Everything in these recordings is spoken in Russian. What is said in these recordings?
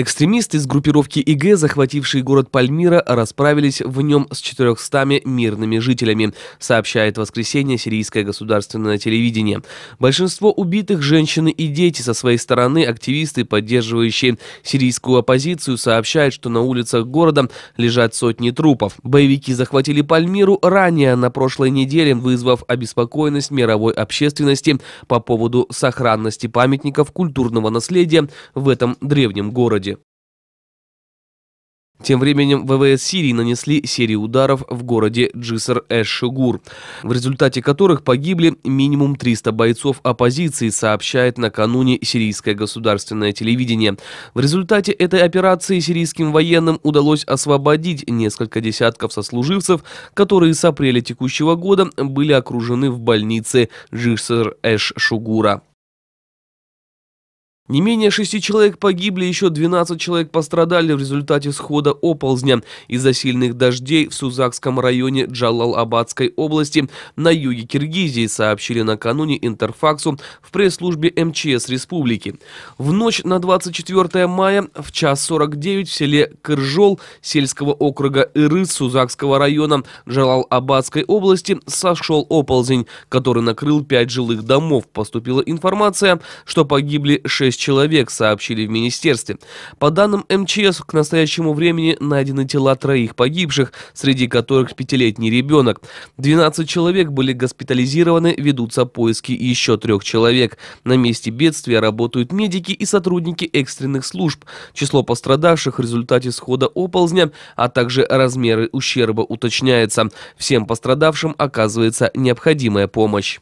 Экстремисты из группировки ИГ, захватившие город Пальмира, расправились в нем с 400 мирными жителями, сообщает воскресенье сирийское государственное телевидение. Большинство убитых – женщины и дети. Со своей стороны активисты, поддерживающие сирийскую оппозицию, сообщают, что на улицах города лежат сотни трупов. Боевики захватили Пальмиру ранее, на прошлой неделе, вызвав обеспокоенность мировой общественности по поводу сохранности памятников культурного наследия в этом древнем городе. Тем временем ВВС Сирии нанесли серию ударов в городе Джиср-эш-Шигур, в результате которых погибли минимум 300 бойцов оппозиции, сообщает накануне сирийское государственное телевидение. В результате этой операции сирийским военным удалось освободить несколько десятков сослуживцев, которые с апреля текущего года были окружены в больнице Джиср-эш-Шугура. Не менее шести человек погибли, еще 12 человек пострадали в результате схода оползня из-за сильных дождей в Сузакском районе Джалал-Абадской области на юге Киргизии, сообщили накануне Интерфаксу в пресс-службе МЧС республики. В ночь на 24 мая в час 49 в селе Кыржол сельского округа Иры Сузакского района Джалал-Абадской области сошел оползень, который накрыл пять жилых домов. Поступила информация, что погибли шесть человек, сообщили в министерстве. По данным МЧС, к настоящему времени найдены тела троих погибших, среди которых пятилетний ребенок. 12 человек были госпитализированы, ведутся поиски еще трех человек. На месте бедствия работают медики и сотрудники экстренных служб. Число пострадавших в результате схода оползня, а также размеры ущерба уточняется. Всем пострадавшим оказывается необходимая помощь.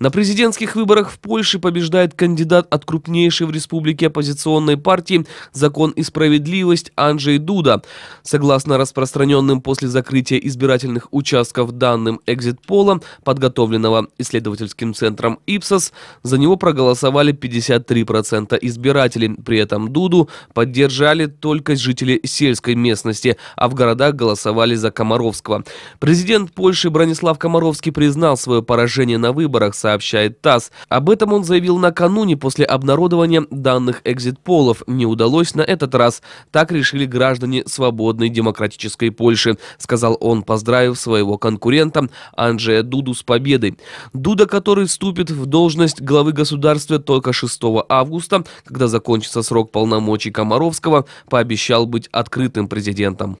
На президентских выборах в Польше побеждает кандидат от крупнейшей в республике оппозиционной партии «Закон и справедливость» Анджей Дуда. Согласно распространенным после закрытия избирательных участков данным экзит-пола, подготовленного исследовательским центром «Ипсос», за него проголосовали 53% избирателей. При этом Дуду поддержали только жители сельской местности, а в городах голосовали за Комаровского. Президент Польши Бронислав Комаровский признал свое поражение на выборах, сообщает ТАСС. Об этом он заявил накануне после обнародования данных экзит-полов. Не удалось на этот раз. Так решили граждане свободной демократической Польши, сказал он, поздравив своего конкурента Анджея Дуду с победой. Дуда, который вступит в должность главы государства только 6 августа, когда закончится срок полномочий Комаровского, пообещал быть открытым президентом.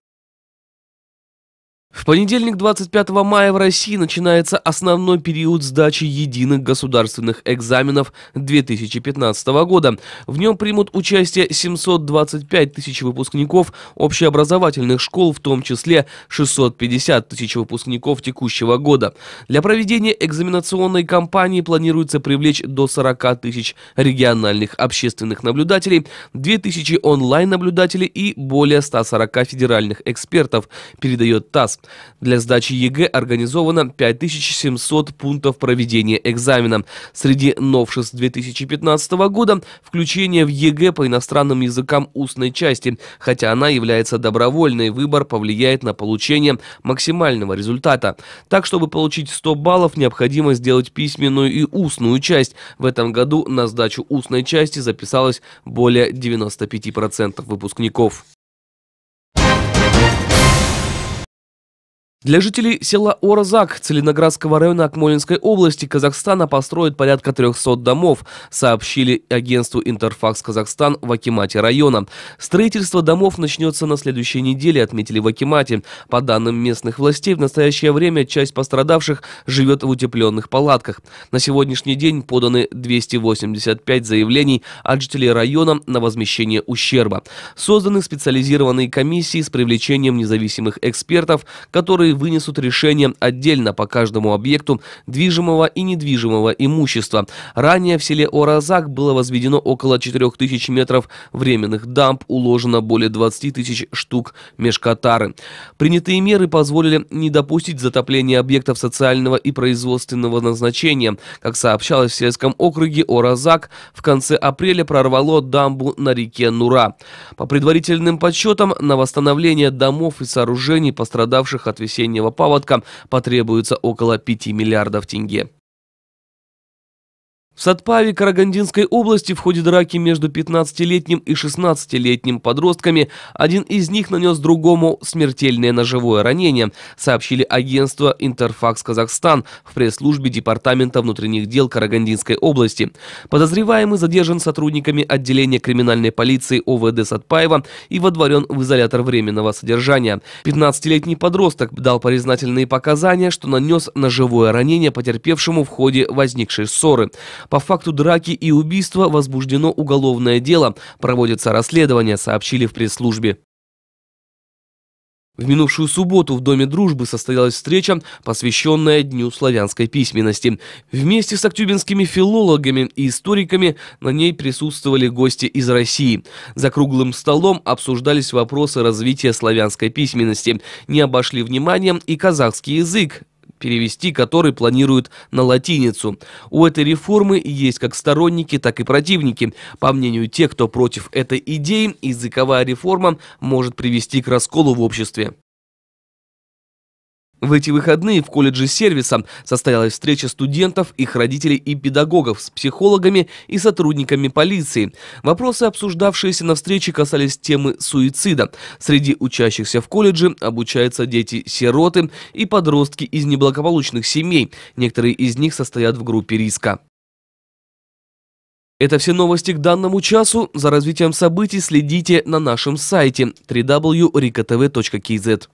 В понедельник 25 мая в России начинается основной период сдачи единых государственных экзаменов 2015 года. В нем примут участие 725 тысяч выпускников общеобразовательных школ, в том числе 650 тысяч выпускников текущего года. Для проведения экзаменационной кампании планируется привлечь до 40 тысяч региональных общественных наблюдателей, 2000 онлайн-наблюдателей и более 140 федеральных экспертов, передает ТАСС. Для сдачи ЕГЭ организовано 5700 пунктов проведения экзамена. Среди новшеств 2015 года включение в ЕГЭ по иностранным языкам устной части, хотя она является добровольной, выбор повлияет на получение максимального результата. Так, чтобы получить 100 баллов, необходимо сделать письменную и устную часть. В этом году на сдачу устной части записалось более 95% выпускников. Для жителей села Оразак, Целиноградского района Акмолинской области Казахстана построят порядка 300 домов, сообщили агентству «Интерфакс Казахстан» в Акимате района. Строительство домов начнется на следующей неделе, отметили в Акимате. По данным местных властей, в настоящее время часть пострадавших живет в утепленных палатках. На сегодняшний день поданы 285 заявлений от жителей района на возмещение ущерба. Созданы специализированные комиссии с привлечением независимых экспертов, которые вынесут решение отдельно по каждому объекту движимого и недвижимого имущества. Ранее в селе Оразак было возведено около 4000 метров временных дамб, уложено более 20 тысяч штук межкатары. Принятые меры позволили не допустить затопления объектов социального и производственного назначения. Как сообщалось в сельском округе, Оразак в конце апреля прорвало дамбу на реке Нура. По предварительным подсчетам, на восстановление домов и сооружений, пострадавших от весеннего осеннего паводка потребуется около 5 миллиардов тенге. В Сатпаве Карагандинской области в ходе драки между 15-летним и 16-летним подростками один из них нанес другому смертельное ножевое ранение, сообщили агентство «Интерфакс Казахстан» в пресс-службе Департамента внутренних дел Карагандинской области. Подозреваемый задержан сотрудниками отделения криминальной полиции ОВД Сатпаева и водворен в изолятор временного содержания. 15-летний подросток дал признательные показания, что нанес ножевое ранение потерпевшему в ходе возникшей ссоры. По факту драки и убийства возбуждено уголовное дело. Проводится расследование, сообщили в пресс-службе. В минувшую субботу в Доме дружбы состоялась встреча, посвященная Дню славянской письменности. Вместе с актюбинскими филологами и историками на ней присутствовали гости из России. За круглым столом обсуждались вопросы развития славянской письменности. Не обошли вниманием и казахский язык, перевести который планируют на латиницу. У этой реформы есть как сторонники, так и противники. По мнению тех, кто против этой идеи, языковая реформа может привести к расколу в обществе. В эти выходные в колледже сервиса состоялась встреча студентов, их родителей и педагогов с психологами и сотрудниками полиции. Вопросы, обсуждавшиеся на встрече, касались темы суицида. Среди учащихся в колледже обучаются дети-сироты и подростки из неблагополучных семей. Некоторые из них состоят в группе риска. Это все новости к данному часу. За развитием событий следите на нашем сайте www.rikotv.kz.